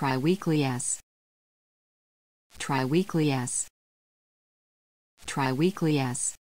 Triweekly S. Triweekly S. Triweekly S.